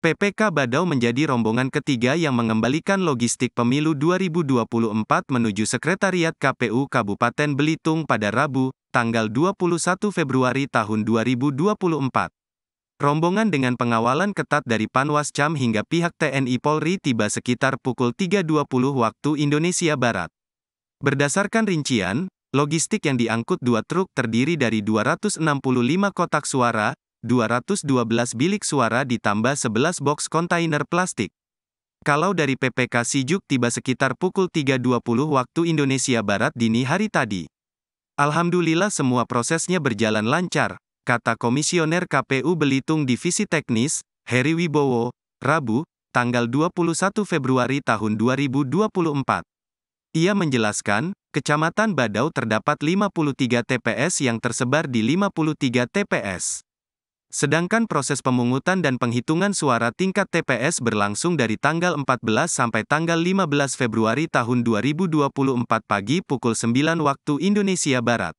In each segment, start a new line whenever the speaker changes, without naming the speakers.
PPK Badau menjadi rombongan ketiga yang mengembalikan logistik pemilu 2024 menuju Sekretariat KPU Kabupaten Belitung pada Rabu, tanggal 21 Februari tahun 2024. Rombongan dengan pengawalan ketat dari Panwascam hingga pihak TNI Polri tiba sekitar pukul 3.20 waktu Indonesia Barat. Berdasarkan rincian, logistik yang diangkut dua truk terdiri dari 265 kotak suara, 212 bilik suara ditambah 11 box kontainer plastik. Kalau dari PPK Sijuk tiba sekitar pukul 3.20 waktu Indonesia Barat dini hari tadi. Alhamdulillah semua prosesnya berjalan lancar, kata Komisioner KPU Belitung Divisi Teknis, Heri Wibowo, Rabu, tanggal 21 Februari tahun 2024. Ia menjelaskan, Kecamatan Badau terdapat 53 TPS yang tersebar di 53 TPS. Sedangkan proses pemungutan dan penghitungan suara tingkat TPS berlangsung dari tanggal 14 sampai tanggal 15 Februari tahun 2024 pagi pukul 9 waktu Indonesia Barat.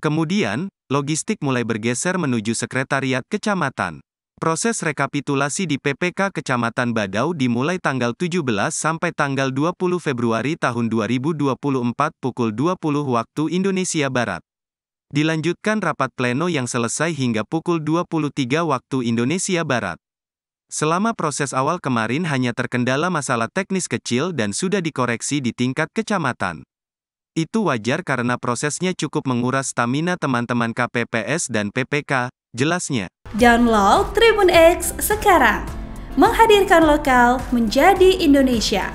Kemudian, logistik mulai bergeser menuju sekretariat kecamatan. Proses rekapitulasi di PPK Kecamatan Badau dimulai tanggal 17 sampai tanggal 20 Februari tahun 2024 pukul 20 waktu Indonesia Barat. Dilanjutkan rapat pleno yang selesai hingga pukul 23 waktu Indonesia Barat. Selama proses awal kemarin hanya terkendala masalah teknis kecil dan sudah dikoreksi di tingkat kecamatan. Itu wajar karena prosesnya cukup menguras stamina teman-teman KPPS dan PPK, jelasnya.
Download Tribun X sekarang. Menghadirkan lokal menjadi Indonesia.